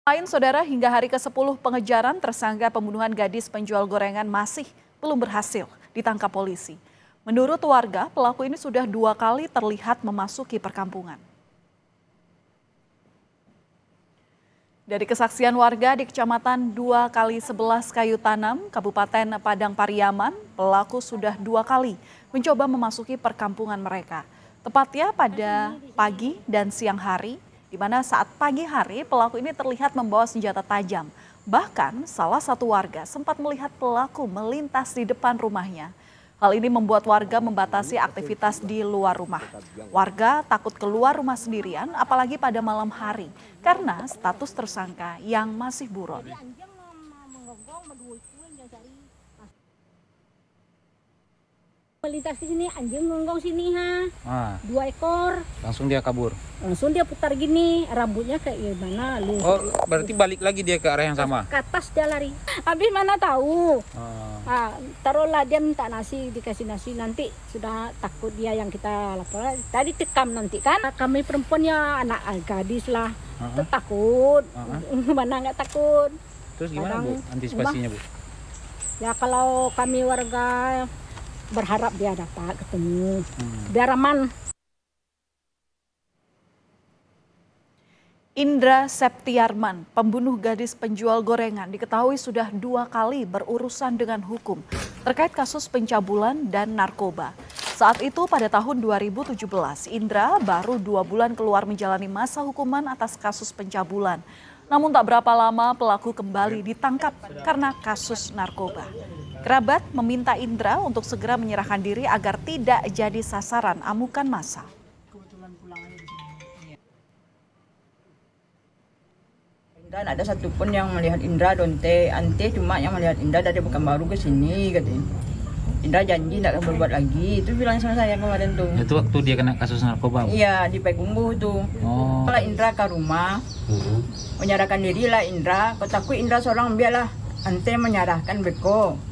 Lain saudara hingga hari ke-10 pengejaran tersangka pembunuhan gadis penjual gorengan masih belum berhasil ditangkap polisi. Menurut warga, pelaku ini sudah dua kali terlihat memasuki perkampungan. Dari kesaksian warga di Kecamatan 2 kali 11 Kayu Tanam, Kabupaten Padang Pariaman, pelaku sudah dua kali mencoba memasuki perkampungan mereka. Tepatnya pada pagi dan siang hari di mana saat pagi hari pelaku ini terlihat membawa senjata tajam. Bahkan salah satu warga sempat melihat pelaku melintas di depan rumahnya. Hal ini membuat warga membatasi aktivitas di luar rumah. Warga takut keluar rumah sendirian apalagi pada malam hari karena status tersangka yang masih buron. Iya, melintas di sini anjing ngonggong sini ha ah. dua ekor langsung dia kabur langsung dia putar gini rambutnya ke mana lu oh berarti balik lagi dia ke arah yang sama ke atas dia lari habis mana tahu ah. ah taruhlah dia minta nasi dikasih nasi nanti sudah takut dia yang kita lapor tadi tekam nanti kan kami perempuan ya anak gadis lah uh ah. -huh. takut uh ah. -huh. mana nggak takut terus gimana Kadang, bu antisipasinya bu ya kalau kami warga berharap dia dapat ketemu hmm. biar aman Indra Septiarman, pembunuh gadis penjual gorengan, diketahui sudah dua kali berurusan dengan hukum terkait kasus pencabulan dan narkoba. Saat itu pada tahun 2017, Indra baru dua bulan keluar menjalani masa hukuman atas kasus pencabulan. Namun tak berapa lama pelaku kembali ditangkap karena kasus narkoba. Kerabat meminta Indra untuk segera menyerahkan diri agar tidak jadi sasaran amukan massa. Dan ada satupun yang melihat Indra Donte, Ante cuma yang melihat Indra dari bukan baru ke sini katanya. Indra janji tidak akan berbuat lagi. Itu bilang sama saya kemarin tuh. Itu waktu dia kena kasus narkoba. Iya, di Pekumbu tuh. Oh. Kalau Indra ke rumah, uh-huh. menyerahkan diri lah Indra. Kau takut Indra seorang biarlah Ante menyerahkan Beko.